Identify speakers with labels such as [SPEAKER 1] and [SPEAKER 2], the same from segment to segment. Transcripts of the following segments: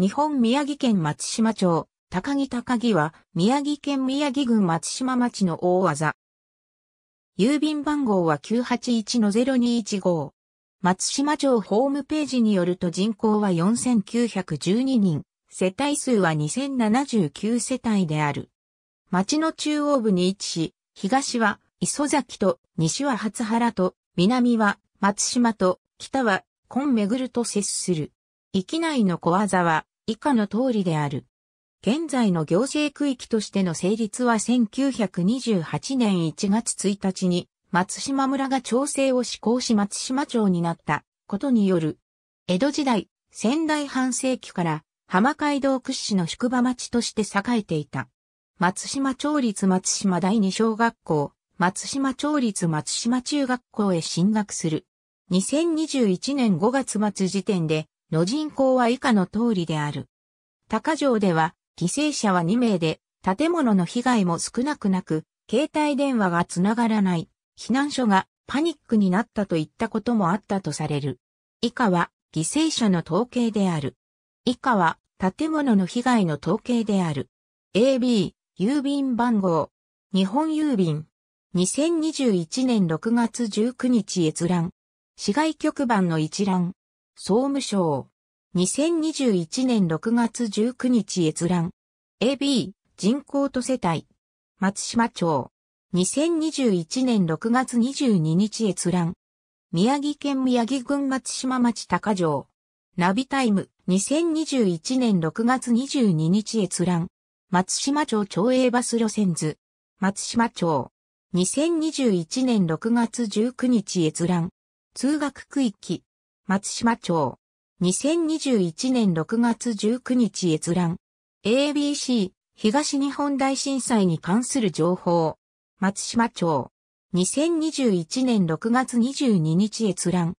[SPEAKER 1] 日本宮城県松島町、高木高木は、宮城県宮城郡松島町の大技。郵便番号は981-0215。松島町ホームページによると人口は4912人、世帯数は2079世帯である。町の中央部に位置し、東は磯崎と西は初原と南は松島と北は、コンメグルと接する。域内の小技は、以下の通りである。現在の行政区域としての成立は1928年1月1日に松島村が調整を施行し松島町になったことによる。江戸時代、仙台半世紀から浜街道屈指の宿場町として栄えていた。松島町立松島第二小学校、松島町立松島中学校へ進学する。2021年5月末時点での人口は以下の通りである。高城では、犠牲者は2名で、建物の被害も少なくなく、携帯電話がつながらない、避難所がパニックになったといったこともあったとされる。以下は、犠牲者の統計である。以下は、建物の被害の統計である。AB、郵便番号。日本郵便。2021年6月19日閲覧。市外局番の一覧。総務省。2021年6月19日閲覧。AB、人口と世帯。松島町。2021年6月22日閲覧。宮城県宮城郡松島町高城。ナビタイム。2021年6月22日閲覧。松島町町営バス路線図。松島町。2021年6月19日閲覧。通学区域。松島町。2021年6月19日閲覧。ABC 東日本大震災に関する情報。松島町。2021年6月22日閲覧。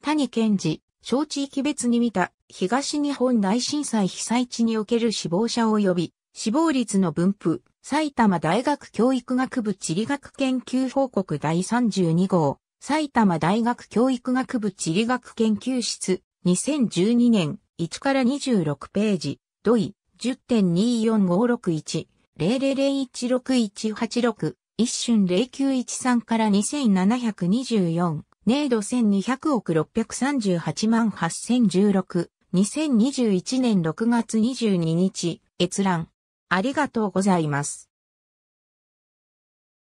[SPEAKER 1] 谷健治、小地域別に見た東日本大震災被災地における死亡者及び死亡率の分布、埼玉大学教育学部地理学研究報告第32号。埼玉大学教育学部地理学研究室、2012年、1から26ページ、土井10.24561、000161686、一瞬0913から2724、ネード1200億638万8016、2021年6月22日、閲覧。ありがとうございます。